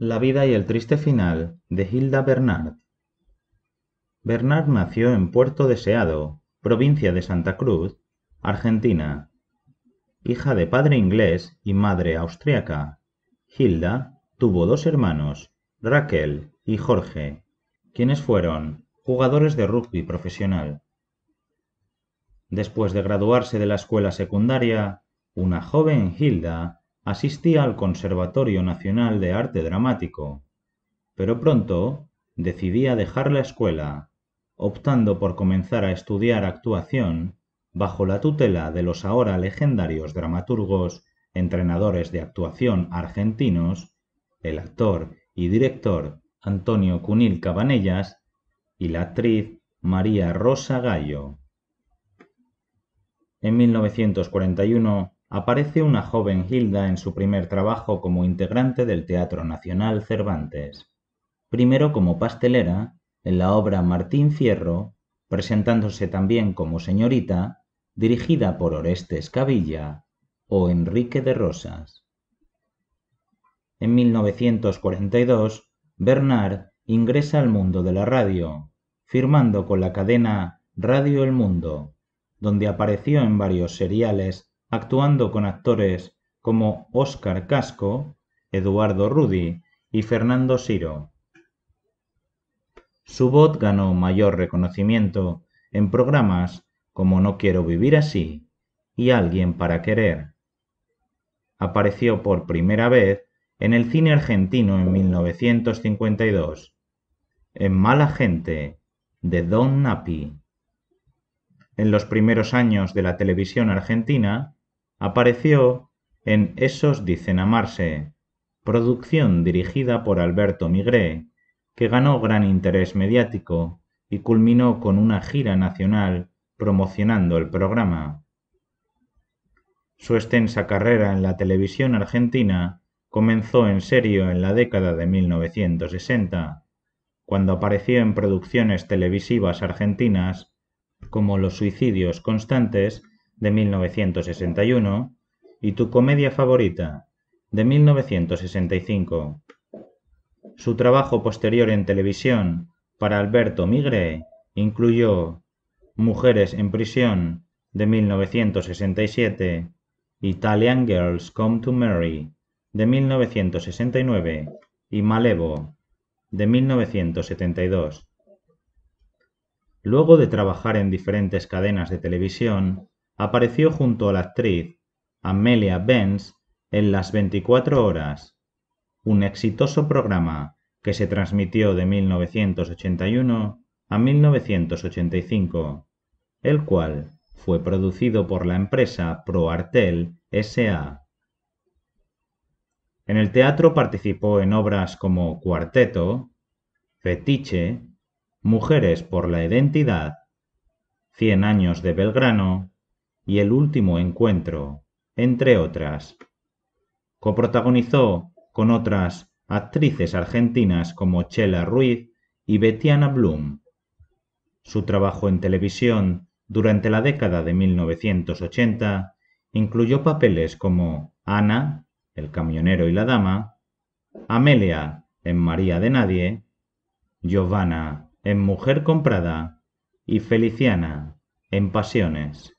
La vida y el triste final de Hilda Bernard. Bernard nació en Puerto Deseado, provincia de Santa Cruz, Argentina. Hija de padre inglés y madre austriaca, Hilda tuvo dos hermanos, Raquel y Jorge, quienes fueron jugadores de rugby profesional. Después de graduarse de la escuela secundaria, una joven Hilda Asistía al Conservatorio Nacional de Arte Dramático, pero pronto decidía dejar la escuela, optando por comenzar a estudiar actuación bajo la tutela de los ahora legendarios dramaturgos, entrenadores de actuación argentinos, el actor y director Antonio Cunil Cabanellas y la actriz María Rosa Gallo. En 1941 aparece una joven Hilda en su primer trabajo como integrante del Teatro Nacional Cervantes, primero como pastelera en la obra Martín Fierro, presentándose también como señorita, dirigida por Orestes Cavilla o Enrique de Rosas. En 1942, Bernard ingresa al mundo de la radio, firmando con la cadena Radio El Mundo, donde apareció en varios seriales actuando con actores como Óscar Casco, Eduardo Rudi y Fernando Siro. Su voz ganó mayor reconocimiento en programas como No quiero vivir así y Alguien para querer. Apareció por primera vez en el cine argentino en 1952, en Mala Gente, de Don Napi. En los primeros años de la televisión argentina, apareció en Esos dicen amarse, producción dirigida por Alberto Migré, que ganó gran interés mediático y culminó con una gira nacional promocionando el programa. Su extensa carrera en la televisión argentina comenzó en serio en la década de 1960, cuando apareció en producciones televisivas argentinas como Los Suicidios Constantes de 1961 y tu comedia favorita de 1965. Su trabajo posterior en televisión para Alberto Migre incluyó Mujeres en prisión de 1967, Italian Girls Come to Marry, de 1969 y Malevo de 1972. Luego de trabajar en diferentes cadenas de televisión, apareció junto a la actriz Amelia Benz en Las 24 Horas, un exitoso programa que se transmitió de 1981 a 1985, el cual fue producido por la empresa ProArtel SA. En el teatro participó en obras como Cuarteto, Fetiche, Mujeres por la Identidad, Cien años de Belgrano y El último encuentro, entre otras. Coprotagonizó con otras actrices argentinas como Chela Ruiz y Betiana Blum. Su trabajo en televisión durante la década de 1980 incluyó papeles como Ana, El camionero y la dama, Amelia en María de Nadie, Giovanna en Mujer comprada y Feliciana en Pasiones.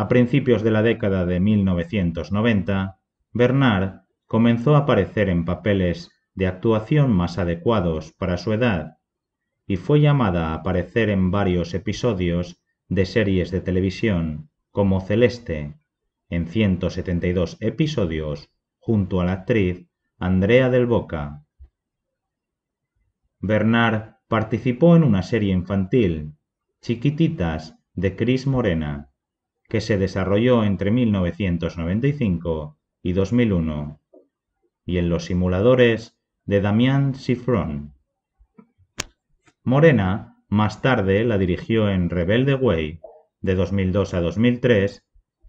A principios de la década de 1990, Bernard comenzó a aparecer en papeles de actuación más adecuados para su edad y fue llamada a aparecer en varios episodios de series de televisión como Celeste, en 172 episodios, junto a la actriz Andrea del Boca. Bernard participó en una serie infantil, Chiquititas, de Cris Morena, que se desarrolló entre 1995 y 2001, y en los simuladores de Damián Sifron. Morena más tarde la dirigió en Rebelde Way de 2002 a 2003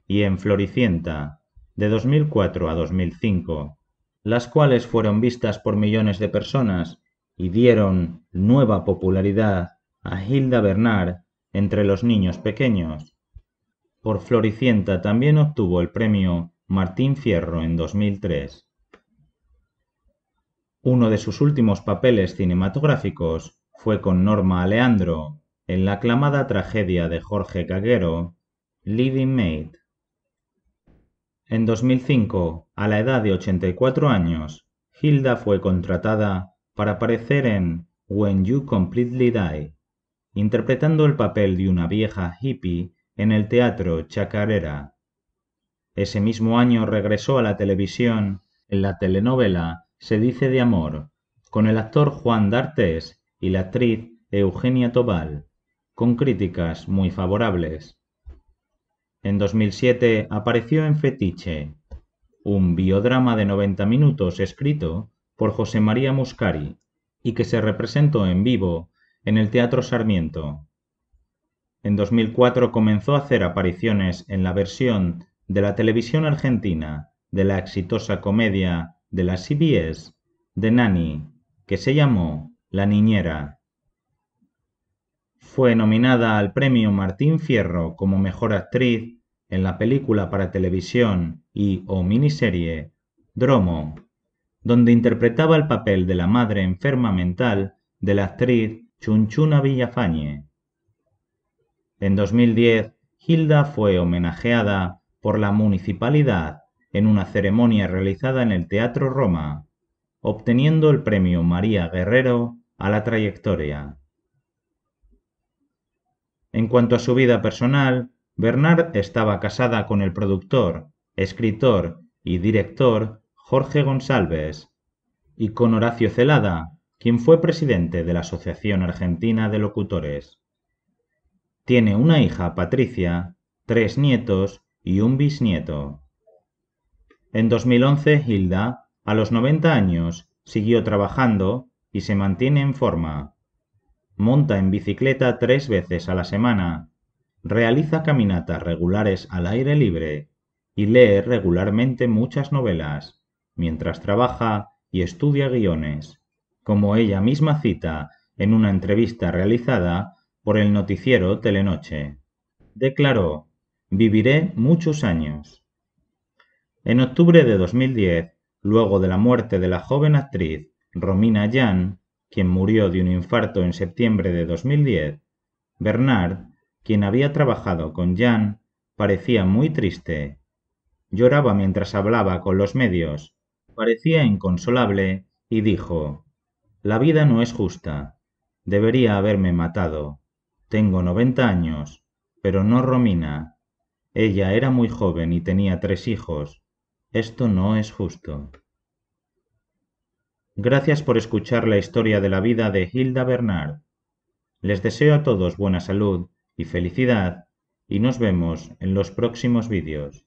y en Floricienta de 2004 a 2005, las cuales fueron vistas por millones de personas y dieron nueva popularidad a Hilda Bernard entre los niños pequeños. Por Floricienta también obtuvo el premio Martín Fierro en 2003. Uno de sus últimos papeles cinematográficos fue con Norma Aleandro en la aclamada tragedia de Jorge Caguero, Living Maid. En 2005, a la edad de 84 años, Hilda fue contratada para aparecer en When You Completely Die, interpretando el papel de una vieja hippie en el teatro Chacarera. Ese mismo año regresó a la televisión en la telenovela Se dice de amor, con el actor Juan D'Artes y la actriz Eugenia Tobal, con críticas muy favorables. En 2007 apareció en Fetiche, un biodrama de 90 minutos escrito por José María Muscari y que se representó en vivo en el Teatro Sarmiento. En 2004 comenzó a hacer apariciones en la versión de la televisión argentina de la exitosa comedia de la CBS de Nani, que se llamó La Niñera. Fue nominada al premio Martín Fierro como mejor actriz en la película para televisión y o miniserie Dromo, donde interpretaba el papel de la madre enferma mental de la actriz Chunchuna Villafañe. En 2010, Hilda fue homenajeada por la municipalidad en una ceremonia realizada en el Teatro Roma, obteniendo el premio María Guerrero a la trayectoria. En cuanto a su vida personal, Bernard estaba casada con el productor, escritor y director Jorge González y con Horacio Celada, quien fue presidente de la Asociación Argentina de Locutores. Tiene una hija, Patricia, tres nietos y un bisnieto. En 2011, Hilda, a los 90 años, siguió trabajando y se mantiene en forma. Monta en bicicleta tres veces a la semana, realiza caminatas regulares al aire libre y lee regularmente muchas novelas, mientras trabaja y estudia guiones, como ella misma cita en una entrevista realizada por el noticiero Telenoche. Declaró, viviré muchos años. En octubre de 2010, luego de la muerte de la joven actriz Romina Jan, quien murió de un infarto en septiembre de 2010, Bernard, quien había trabajado con Jan, parecía muy triste. Lloraba mientras hablaba con los medios, parecía inconsolable y dijo, La vida no es justa, debería haberme matado. Tengo 90 años, pero no Romina. Ella era muy joven y tenía tres hijos. Esto no es justo. Gracias por escuchar la historia de la vida de Hilda Bernard. Les deseo a todos buena salud y felicidad y nos vemos en los próximos vídeos.